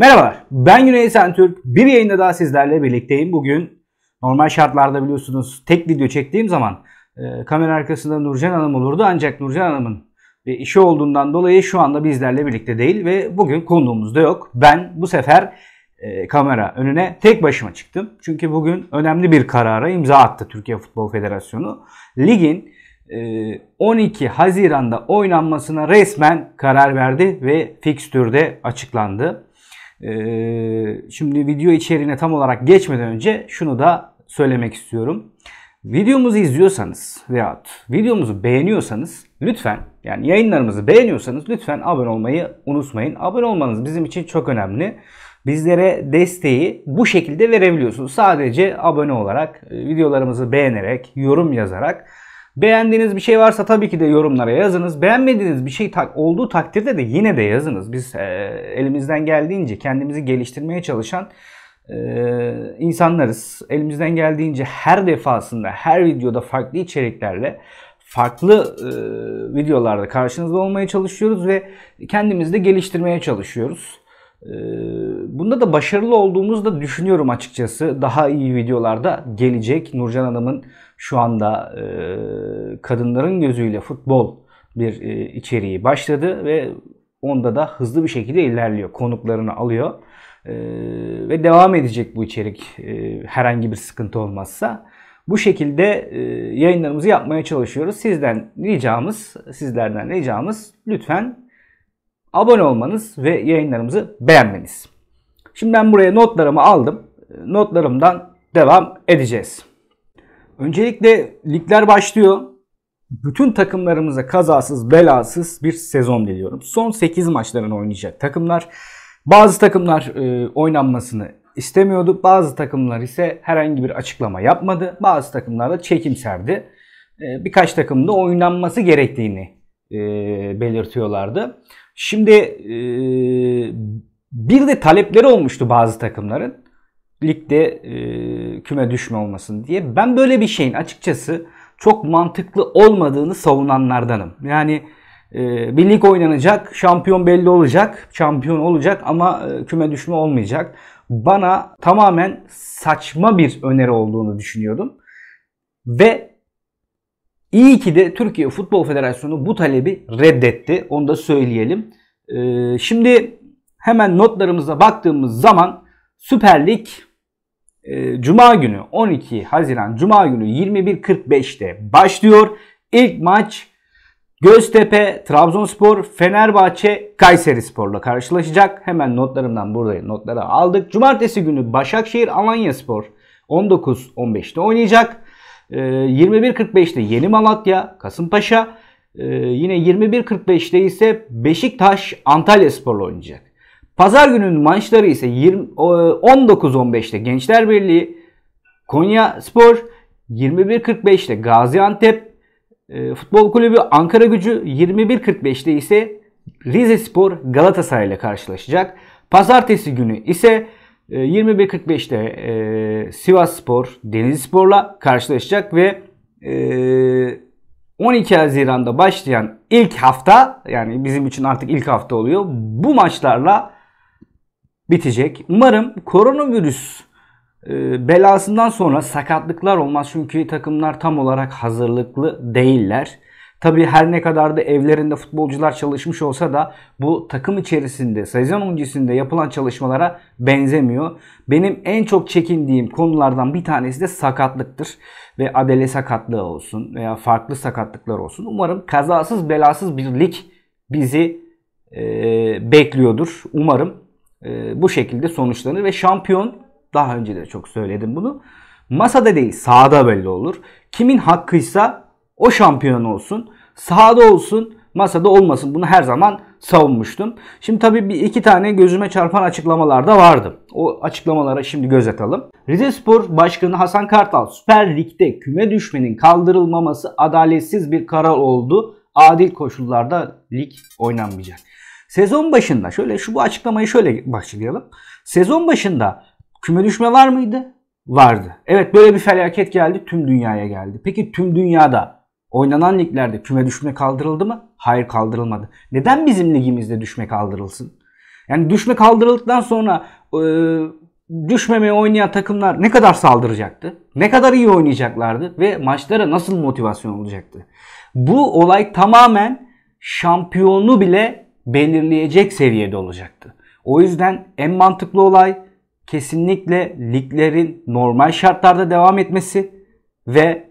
Merhabalar, ben Güney Esentürk. Bir yayında daha sizlerle birlikteyim. Bugün normal şartlarda biliyorsunuz tek video çektiğim zaman e, kamera arkasında Nurcan Hanım olurdu. Ancak Nurcan Hanım'ın bir işi olduğundan dolayı şu anda bizlerle birlikte değil ve bugün konuğumuz da yok. Ben bu sefer e, kamera önüne tek başıma çıktım. Çünkü bugün önemli bir karara imza attı Türkiye Futbol Federasyonu. Ligin 12 e, Haziran'da oynanmasına resmen karar verdi ve fikstürde açıklandı. Ee, şimdi video içeriğine tam olarak geçmeden önce şunu da söylemek istiyorum. Videomuzu izliyorsanız veyahut videomuzu beğeniyorsanız lütfen yani yayınlarımızı beğeniyorsanız lütfen abone olmayı unutmayın. Abone olmanız bizim için çok önemli. Bizlere desteği bu şekilde verebiliyorsunuz. Sadece abone olarak, e, videolarımızı beğenerek, yorum yazarak Beğendiğiniz bir şey varsa tabii ki de yorumlara yazınız. Beğenmediğiniz bir şey ta- olduğu takdirde de yine de yazınız. Biz e, elimizden geldiğince kendimizi geliştirmeye çalışan e, insanlarız. Elimizden geldiğince her defasında, her videoda farklı içeriklerle farklı e, videolarda karşınızda olmaya çalışıyoruz ve kendimizi de geliştirmeye çalışıyoruz. E, bunda da başarılı olduğumuzu da düşünüyorum açıkçası. Daha iyi videolarda gelecek. Nurcan Hanım'ın şu anda e, kadınların gözüyle futbol bir e, içeriği başladı ve onda da hızlı bir şekilde ilerliyor. Konuklarını alıyor e, ve devam edecek bu içerik e, herhangi bir sıkıntı olmazsa. Bu şekilde e, yayınlarımızı yapmaya çalışıyoruz. Sizden ricamız, sizlerden ricamız lütfen abone olmanız ve yayınlarımızı beğenmeniz. Şimdi ben buraya notlarımı aldım. E, notlarımdan devam edeceğiz. Öncelikle ligler başlıyor. Bütün takımlarımıza kazasız belasız bir sezon diliyorum. Son 8 maçlarını oynayacak takımlar. Bazı takımlar e, oynanmasını istemiyordu. Bazı takımlar ise herhangi bir açıklama yapmadı. Bazı takımlar da çekimserdi. E, birkaç takım da oynanması gerektiğini e, belirtiyorlardı. Şimdi e, bir de talepleri olmuştu bazı takımların ligde e, küme düşme olmasın diye. Ben böyle bir şeyin açıkçası çok mantıklı olmadığını savunanlardanım. Yani e, bir lig oynanacak, şampiyon belli olacak, şampiyon olacak ama e, küme düşme olmayacak. Bana tamamen saçma bir öneri olduğunu düşünüyordum. Ve iyi ki de Türkiye Futbol Federasyonu bu talebi reddetti. Onu da söyleyelim. E, şimdi hemen notlarımıza baktığımız zaman Süper Lig ee, Cuma günü 12 Haziran Cuma günü 21.45'te başlıyor. İlk maç Göztepe, Trabzonspor, Fenerbahçe, Kayseri Spor'la karşılaşacak. Hemen notlarımdan burada Notları aldık. Cumartesi günü Başakşehir, Alanya Spor 19 oynayacak. 21.45'te ee, Yeni Malatya, Kasımpaşa. Ee, yine 21.45'te ise Beşiktaş, Antalya Spor'la oynayacak. Pazar günün maçları ise 19.15'te Gençler Birliği, Konya Spor, 21.45'te Gaziantep e, Futbol Kulübü Ankara Gücü, 21.45'te ise Rize Spor Galatasaray ile karşılaşacak. Pazartesi günü ise 21.45'te e, e, Sivas Spor Deniz Spor'la karşılaşacak ve e, 12 Haziran'da başlayan ilk hafta yani bizim için artık ilk hafta oluyor. Bu maçlarla bitecek. Umarım koronavirüs e, belasından sonra sakatlıklar olmaz çünkü takımlar tam olarak hazırlıklı değiller. Tabi her ne kadar da evlerinde futbolcular çalışmış olsa da bu takım içerisinde sezon öncesinde yapılan çalışmalara benzemiyor. Benim en çok çekindiğim konulardan bir tanesi de sakatlıktır. Ve adele sakatlığı olsun veya farklı sakatlıklar olsun. Umarım kazasız belasız bir lig bizi e, bekliyordur. Umarım e, bu şekilde sonuçlanır ve şampiyon daha önce de çok söyledim bunu. Masada değil sahada belli olur. Kimin hakkıysa o şampiyon olsun. Sahada olsun masada olmasın. Bunu her zaman savunmuştum. Şimdi tabii bir iki tane gözüme çarpan açıklamalar da vardı. O açıklamalara şimdi göz atalım. Rize Spor Başkanı Hasan Kartal Süper Lig'de küme düşmenin kaldırılmaması adaletsiz bir karar oldu. Adil koşullarda lig oynanmayacak. Sezon başında şöyle şu bu açıklamayı şöyle başlayalım. Sezon başında küme düşme var mıydı? Vardı. Evet böyle bir felaket geldi tüm dünyaya geldi. Peki tüm dünyada oynanan liglerde küme düşme kaldırıldı mı? Hayır kaldırılmadı. Neden bizim ligimizde düşme kaldırılsın? Yani düşme kaldırıldıktan sonra e, düşmemeye oynayan takımlar ne kadar saldıracaktı? Ne kadar iyi oynayacaklardı? Ve maçlara nasıl motivasyon olacaktı? Bu olay tamamen şampiyonu bile belirleyecek seviyede olacaktı. O yüzden en mantıklı olay kesinlikle liglerin normal şartlarda devam etmesi ve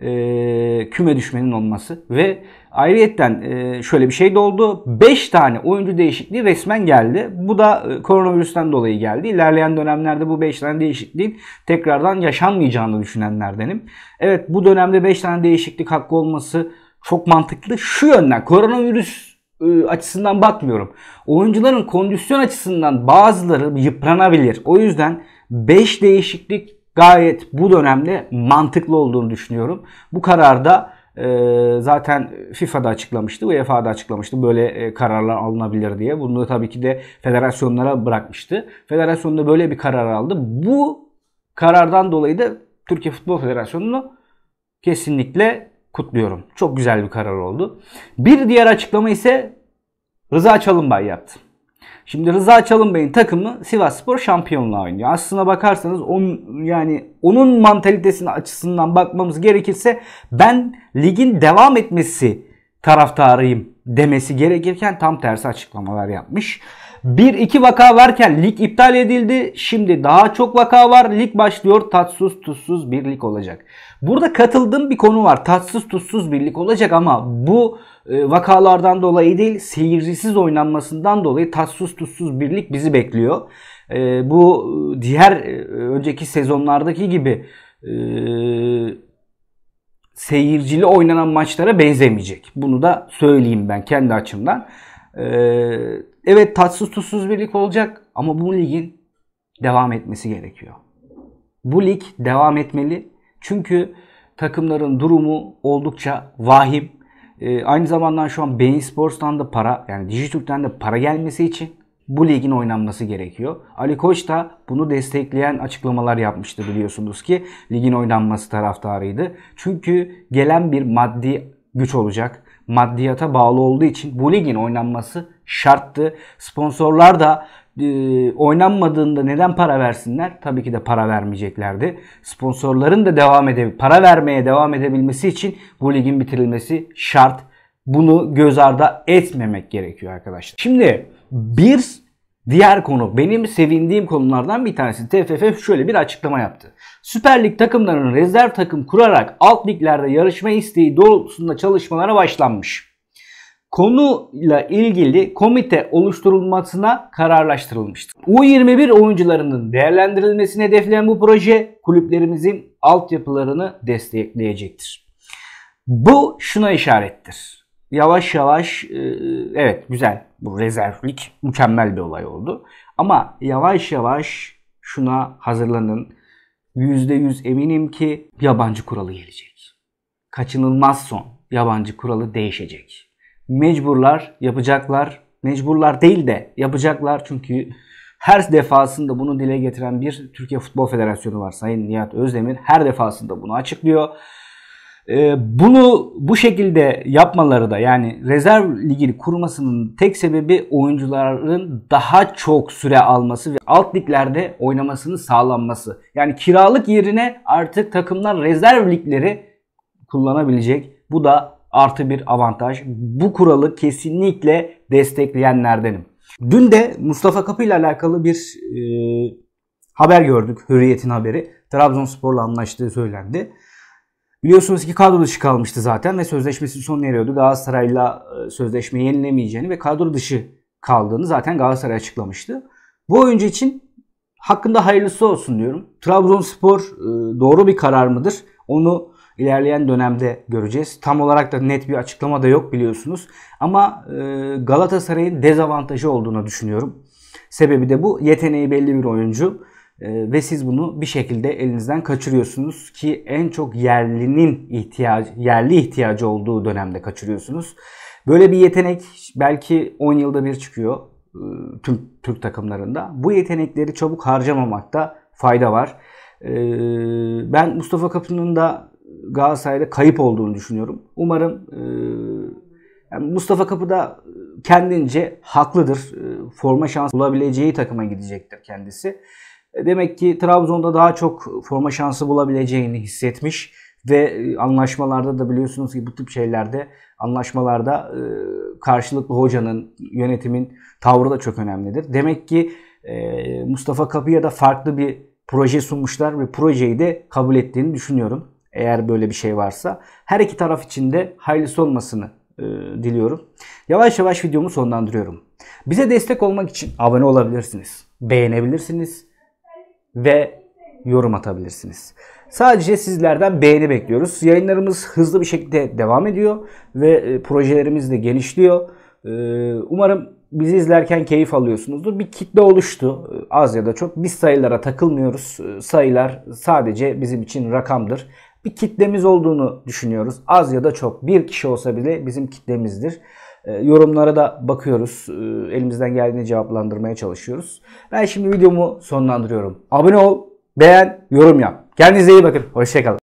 e, küme düşmenin olması ve ayrıyetten e, şöyle bir şey de oldu. 5 tane oyuncu değişikliği resmen geldi. Bu da e, koronavirüsten dolayı geldi. İlerleyen dönemlerde bu 5 tane değişikliğin tekrardan yaşanmayacağını düşünenlerdenim. Evet bu dönemde 5 tane değişiklik hakkı olması çok mantıklı. Şu yönden koronavirüs e, açısından bakmıyorum. Oyuncuların kondisyon açısından bazıları yıpranabilir. O yüzden 5 değişiklik gayet bu dönemde mantıklı olduğunu düşünüyorum. Bu kararda e, zaten FIFA'da açıklamıştı, UEFA'da açıklamıştı böyle e, kararlar alınabilir diye. Bunu da tabii ki de federasyonlara bırakmıştı. Federasyon da böyle bir karar aldı. Bu karardan dolayı da Türkiye Futbol Federasyonu'nu kesinlikle kutluyorum. Çok güzel bir karar oldu. Bir diğer açıklama ise Rıza Çalınbay yaptı. Şimdi Rıza Çalınbay'ın takımı Sivas Spor şampiyonluğa oynuyor. Aslına bakarsanız onun yani onun mantalitesinin açısından bakmamız gerekirse ben ligin devam etmesi taraftarıyım demesi gerekirken tam tersi açıklamalar yapmış. 1-2 vaka varken lig iptal edildi. Şimdi daha çok vaka var. Lig başlıyor. Tatsız tutsuz bir lig olacak. Burada katıldığım bir konu var. Tatsız tutsuz bir lig olacak ama bu e, vakalardan dolayı değil seyircisiz oynanmasından dolayı tatsız tuzsuz birlik bizi bekliyor. E, bu e, diğer önceki sezonlardaki gibi seyircili oynanan maçlara benzemeyecek. Bunu da söyleyeyim ben kendi açımdan. Ee, Evet tatsız tuzsuz birlik olacak ama bu ligin devam etmesi gerekiyor. Bu lig devam etmeli. Çünkü takımların durumu oldukça vahim. Ee, aynı zamanda şu an Bein Sports'tan da para yani Dijitürk'ten de para gelmesi için bu ligin oynanması gerekiyor. Ali Koç da bunu destekleyen açıklamalar yapmıştı biliyorsunuz ki ligin oynanması taraftarıydı. Çünkü gelen bir maddi güç olacak maddiyata bağlı olduğu için bu ligin oynanması şarttı. Sponsorlar da e, oynanmadığında neden para versinler? Tabii ki de para vermeyeceklerdi. Sponsorların da devam edeb para vermeye devam edebilmesi için bu ligin bitirilmesi şart. Bunu göz ardı etmemek gerekiyor arkadaşlar. Şimdi bir diğer konu benim sevindiğim konulardan bir tanesi TFF şöyle bir açıklama yaptı. Süper Lig takımlarının rezerv takım kurarak alt liglerde yarışma isteği doğrultusunda çalışmalara başlanmış. Konuyla ilgili komite oluşturulmasına kararlaştırılmıştı. U21 oyuncularının değerlendirilmesini hedefleyen bu proje kulüplerimizin altyapılarını destekleyecektir. Bu şuna işarettir. Yavaş yavaş e, evet güzel bu rezervlik mükemmel bir olay oldu. Ama yavaş yavaş şuna hazırlanın %100 eminim ki yabancı kuralı gelecek. Kaçınılmaz son yabancı kuralı değişecek. Mecburlar yapacaklar. Mecburlar değil de yapacaklar çünkü her defasında bunu dile getiren bir Türkiye Futbol Federasyonu var. Sayın Nihat Özdemir her defasında bunu açıklıyor. Ee, bunu bu şekilde yapmaları da yani rezerv ligi kurmasının tek sebebi oyuncuların daha çok süre alması ve alt liglerde oynamasını sağlanması. Yani kiralık yerine artık takımlar rezerv ligleri kullanabilecek. Bu da artı bir avantaj. Bu kuralı kesinlikle destekleyenlerdenim. Dün de Mustafa Kapı ile alakalı bir e, haber gördük. Hürriyet'in haberi. Trabzonspor'la anlaştığı söylendi. Biliyorsunuz ki kadro dışı kalmıştı zaten ve sözleşmesi sona eriyordu. Galatasaray'la e, sözleşme yenilemeyeceğini ve kadro dışı kaldığını zaten Galatasaray açıklamıştı. Bu oyuncu için hakkında hayırlısı olsun diyorum. Trabzonspor e, doğru bir karar mıdır? Onu ilerleyen dönemde göreceğiz. Tam olarak da net bir açıklama da yok biliyorsunuz. Ama e, Galatasaray'ın dezavantajı olduğunu düşünüyorum. Sebebi de bu. Yeteneği belli bir oyuncu. Ee, ve siz bunu bir şekilde elinizden kaçırıyorsunuz ki en çok yerlinin ihtiyacı, yerli ihtiyacı olduğu dönemde kaçırıyorsunuz. Böyle bir yetenek belki 10 yılda bir çıkıyor e, tüm Türk takımlarında. Bu yetenekleri çabuk harcamamakta fayda var. Ee, ben Mustafa Kapı'nın da Galatasaray'da kayıp olduğunu düşünüyorum. Umarım e, Mustafa Kapı da kendince haklıdır. E, forma şans bulabileceği takıma gidecektir kendisi. E, demek ki Trabzon'da daha çok forma şansı bulabileceğini hissetmiş ve e, anlaşmalarda da biliyorsunuz ki bu tip şeylerde anlaşmalarda e, karşılıklı hocanın, yönetimin tavrı da çok önemlidir. Demek ki Mustafa Kapı'ya da farklı bir proje sunmuşlar ve projeyi de kabul ettiğini düşünüyorum. Eğer böyle bir şey varsa. Her iki taraf için de hayırlısı olmasını diliyorum. Yavaş yavaş videomu sonlandırıyorum. Bize destek olmak için abone olabilirsiniz, beğenebilirsiniz ve yorum atabilirsiniz. Sadece sizlerden beğeni bekliyoruz. Yayınlarımız hızlı bir şekilde devam ediyor ve e, projelerimiz de genişliyor. E, umarım bizi izlerken keyif alıyorsunuzdur. Bir kitle oluştu e, az ya da çok. Biz sayılara takılmıyoruz. Sayılar sadece bizim için rakamdır. Bir kitlemiz olduğunu düşünüyoruz. Az ya da çok. Bir kişi olsa bile bizim kitlemizdir. Ee, yorumlara da bakıyoruz. Ee, elimizden geldiğini cevaplandırmaya çalışıyoruz. Ben şimdi videomu sonlandırıyorum. Abone ol, beğen, yorum yap. Kendinize iyi bakın. Hoşçakalın.